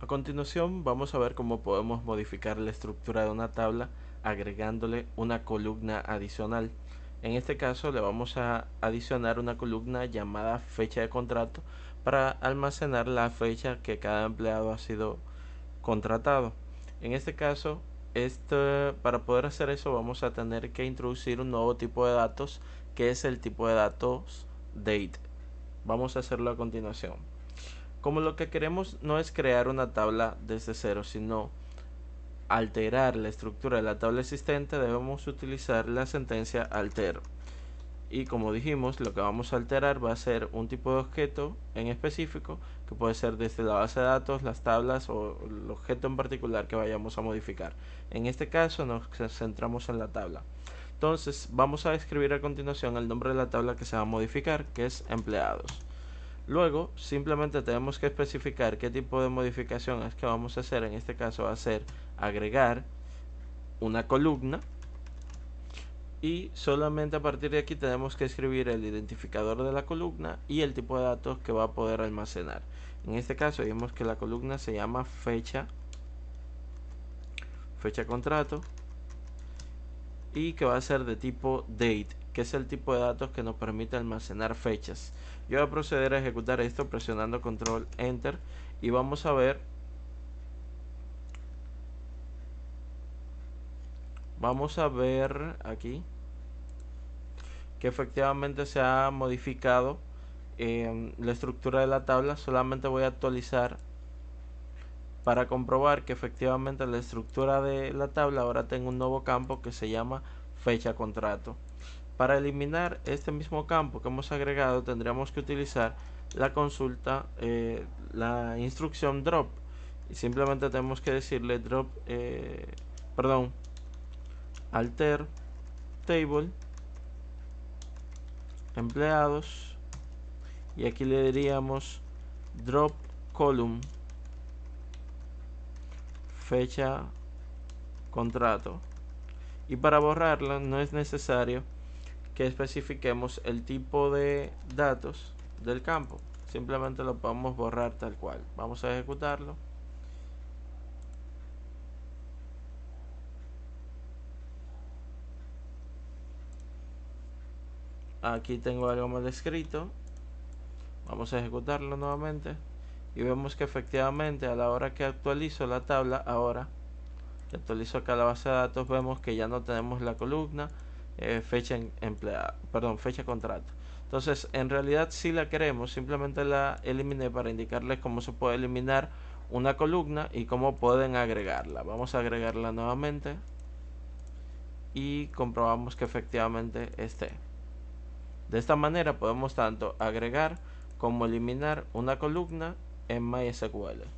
A continuación vamos a ver cómo podemos modificar la estructura de una tabla agregándole una columna adicional. En este caso le vamos a adicionar una columna llamada fecha de contrato para almacenar la fecha que cada empleado ha sido contratado. En este caso, este, para poder hacer eso vamos a tener que introducir un nuevo tipo de datos que es el tipo de datos date. Vamos a hacerlo a continuación. Como lo que queremos no es crear una tabla desde cero, sino alterar la estructura de la tabla existente, debemos utilizar la sentencia alter. Y como dijimos, lo que vamos a alterar va a ser un tipo de objeto en específico, que puede ser desde la base de datos, las tablas o el objeto en particular que vayamos a modificar. En este caso nos centramos en la tabla. Entonces vamos a escribir a continuación el nombre de la tabla que se va a modificar, que es empleados. Luego, simplemente tenemos que especificar qué tipo de modificación es que vamos a hacer. En este caso va a ser agregar una columna. Y solamente a partir de aquí tenemos que escribir el identificador de la columna y el tipo de datos que va a poder almacenar. En este caso vimos que la columna se llama fecha, fecha contrato y que va a ser de tipo date que es el tipo de datos que nos permite almacenar fechas. Yo voy a proceder a ejecutar esto presionando control enter y vamos a ver vamos a ver aquí que efectivamente se ha modificado eh, la estructura de la tabla solamente voy a actualizar para comprobar que efectivamente la estructura de la tabla ahora tengo un nuevo campo que se llama fecha contrato para eliminar este mismo campo que hemos agregado tendríamos que utilizar la consulta, eh, la instrucción drop y simplemente tenemos que decirle drop, eh, perdón, alter table empleados y aquí le diríamos drop column fecha contrato y para borrarla no es necesario que especifiquemos el tipo de datos del campo simplemente lo podemos borrar tal cual vamos a ejecutarlo aquí tengo algo mal escrito vamos a ejecutarlo nuevamente y vemos que efectivamente a la hora que actualizo la tabla ahora que actualizo acá la base de datos vemos que ya no tenemos la columna eh, fecha en, perdón, fecha contrato. Entonces, en realidad si la queremos, simplemente la eliminé para indicarles cómo se puede eliminar una columna y cómo pueden agregarla. Vamos a agregarla nuevamente y comprobamos que efectivamente esté. De esta manera podemos tanto agregar como eliminar una columna en MySQL.